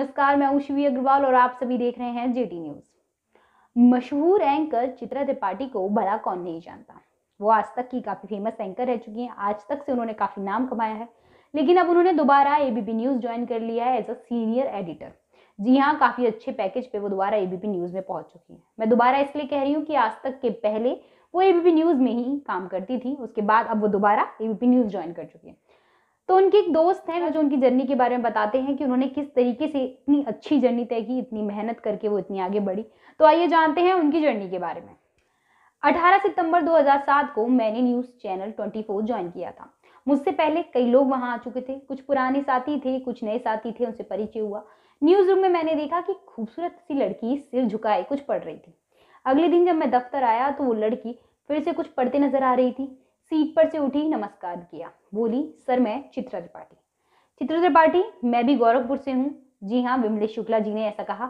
नमस्कार मैं उषवी अग्रवाल और आप सभी देख रहे हैं जेटी न्यूज मशहूर एंकर चित्रा त्रिपाठी को भला कौन नहीं जानता वो आज तक की काफी फेमस एंकर रह चुकी हैं आज तक से उन्होंने काफी नाम कमाया है लेकिन अब उन्होंने दोबारा एबीपी न्यूज ज्वाइन कर लिया है एज अ सीनियर एडिटर जी हाँ काफी अच्छे पैकेज पे वो दोबारा एबीपी न्यूज में पहुंच चुकी है मैं दोबारा इसलिए कह रही हूँ कि आज तक के पहले वो एबीपी न्यूज में ही काम करती थी उसके बाद अब वो दोबारा एबीपी न्यूज ज्वाइन कर चुकी है तो उनकी एक दोस्त है जो उनकी जर्नी के बारे में बताते हैं कि उन्होंने किस तरीके से इतनी अच्छी जर्नी तय की इतनी मेहनत करके वो इतनी आगे बढ़ी तो आइए जानते हैं उनकी जर्नी के बारे में 18 सितंबर 2007 को मैंने न्यूज़ चैनल 24 ज्वाइन किया था मुझसे पहले कई लोग वहाँ आ चुके थे कुछ पुराने साथी थे कुछ नए साथी थे उनसे परिचय हुआ न्यूज़ रूम में मैंने देखा कि खूबसूरत सी लड़की सिर झुकाए कुछ पढ़ रही थी अगले दिन जब मैं दफ्तर आया तो वो लड़की फिर से कुछ पढ़ते नजर आ रही थी सीट पर से उठी नमस्कार किया बोली सर मैं चित्रा त्रिपाठी चित्रा त्रिपाठी मैं भी गौरखपुर से हूँ जी हाँ विमलेश शुक्ला जी ने ऐसा कहा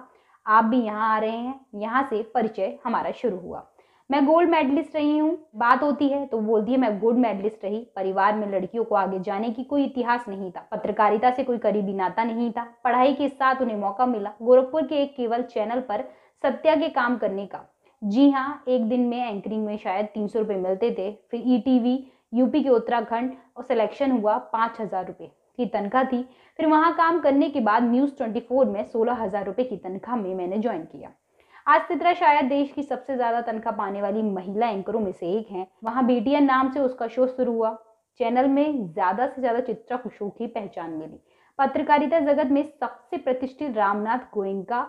आप भी यहाँ आ रहे हैं यहाँ से परिचय हमारा शुरू हुआ मैं गोल्ड मेडलिस्ट रही हूँ बात होती है तो बोलती है मैं गोल्ड मेडलिस्ट रही परिवार में लड़कियों को आगे जाने की कोई इतिहास नहीं था पत्रकारिता से कोई करीबी नाता नहीं था पढ़ाई के साथ उन्हें मौका मिला गोरखपुर के एक केवल चैनल पर सत्या के काम करने का जी हाँ एक दिन में एंकरिंग में शायद तीन सौ रुपये मिलते थे फिर ईटीवी e यूपी के उत्तराखंड और सिलेक्शन हुआ पाँच हज़ार रुपये की तनख्वाह थी फिर वहाँ काम करने के बाद न्यूज़ ट्वेंटी फोर में सोलह हज़ार रुपये की तनख्वाह में मैंने ज्वाइन किया आज तित्रा शायद देश की सबसे ज़्यादा तनख्वाह पाने वाली महिला एंकरों में से एक हैं वहाँ बेटिया नाम से उसका शो शुरू हुआ चैनल में ज़्यादा से ज़्यादा चित्रा खुशो की पहचान मिली पत्रकारिता जगत में सबसे प्रतिष्ठित रामनाथ गोयंका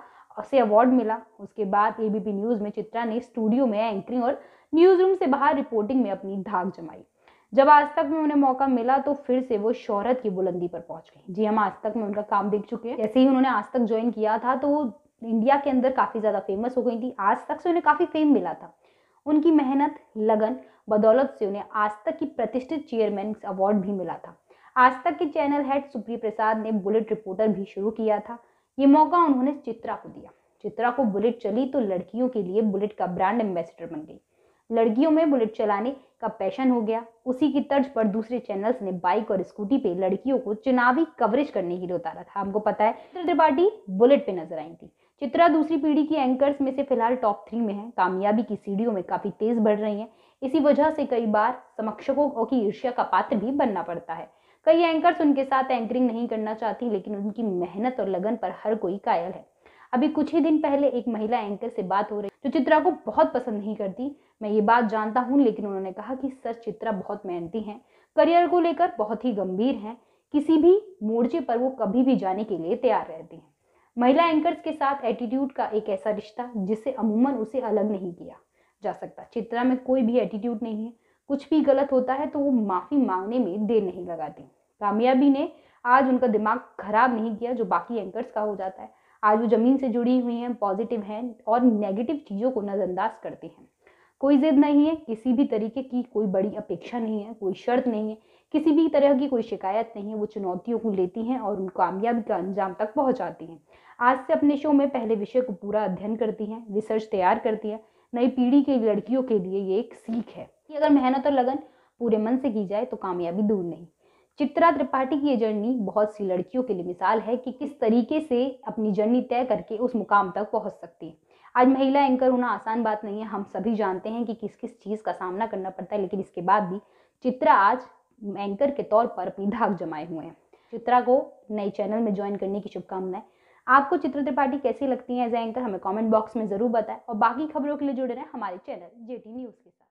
से अवार्ड मिला उसके बाद एबीपी न्यूज़ में चित्रा ने स्टूडियो में एंकरिंग और न्यूज़ रूम से बाहर रिपोर्टिंग में अपनी धाक जमाई जब आज तक में उन्हें मौका मिला तो फिर से वो शोहरत की बुलंदी पर पहुंच गई जी हम हाँ, आज तक में उनका काम देख चुके हैं जैसे ही उन्होंने आज तक ज्वाइन किया था तो वो इंडिया के अंदर काफ़ी ज़्यादा फेमस हो गई थी आज तक से उन्हें काफ़ी फेम मिला था उनकी मेहनत लगन बदौलत से उन्हें आज तक की प्रतिष्ठित चेयरमैन अवार्ड भी मिला था आज तक के चैनल हेड सुप्रिय प्रसाद ने बुलेट रिपोर्टर भी शुरू किया था ये मौका उन्होंने चित्रा को दिया चित्रा को बुलेट चली तो लड़कियों के लिए बुलेट का ब्रांड एम्बेसडर बन गई लड़कियों में बुलेट चलाने का पैशन हो गया उसी की तर्ज पर दूसरे चैनल्स ने बाइक और स्कूटी पे लड़कियों को चुनावी कवरेज करने की उतारा था हमको पता है चित्र त्रिपाठी बुलेट पे नजर आई थी चित्रा दूसरी पीढ़ी की एंकर्स में से फिलहाल टॉप थ्री में है कामयाबी की सीढ़ियों में काफी तेज बढ़ रही है इसी वजह से कई बार समक्षकों की ईर्ष्या का पात्र भी बनना पड़ता है कई एंकर्स उनके साथ एंकरिंग नहीं करना चाहती लेकिन उनकी मेहनत और लगन पर हर कोई कायल है अभी कुछ ही दिन पहले एक महिला एंकर से बात हो रही जो चित्रा को बहुत पसंद नहीं करती मैं ये बात जानता हूँ लेकिन उन्होंने कहा कि सर चित्रा बहुत मेहनती हैं करियर को लेकर बहुत ही गंभीर हैं किसी भी मोर्चे पर वो कभी भी जाने के लिए तैयार रहती हैं महिला एंकर्स के साथ एटीट्यूड का एक ऐसा रिश्ता जिससे अमूमन उसे अलग नहीं किया जा सकता चित्रा में कोई भी एटीट्यूड नहीं है कुछ भी गलत होता है तो वो माफ़ी मांगने में देर नहीं लगाती कामयाबी ने आज उनका दिमाग खराब नहीं किया जो बाकी एंकर्स का हो जाता है आज वो ज़मीन से जुड़ी हुई हैं पॉजिटिव हैं और नेगेटिव चीज़ों को नज़रअंदाज करती हैं कोई ज़िद नहीं है किसी भी तरीके की कोई बड़ी अपेक्षा नहीं है कोई शर्त नहीं है किसी भी तरह की कोई शिकायत नहीं है वो चुनौतियों को लेती हैं और उन कामयाबी का अंजाम तक पहुँचाती हैं आज से अपने शो में पहले विषय को पूरा अध्ययन करती हैं रिसर्च तैयार करती हैं नई पीढ़ी की लड़कियों के लिए ये एक सीख है अगर मेहनत और लगन पूरे मन से की जाए तो कामयाबी दूर नहीं चित्रा त्रिपाठी की ये जर्नी बहुत सी लड़कियों के लिए मिसाल है कि किस तरीके से अपनी जर्नी तय करके उस मुकाम तक पहुंच सकती है आज महिला एंकर होना आसान बात नहीं है हम सभी जानते हैं कि किस किस चीज़ का सामना करना पड़ता है लेकिन इसके बाद भी चित्रा आज एंकर के तौर पर अपनी धाक जमाए हुए हैं चित्रा को नए चैनल में ज्वाइन करने की शुभकामनाएं आपको चित्र त्रिपाठी कैसी लगती है एज एंकर हमें कमेंट बॉक्स में जरूर बताएं और बाकी खबरों के लिए जुड़े रहें हमारे चैनल जेटी न्यूज़ के साथ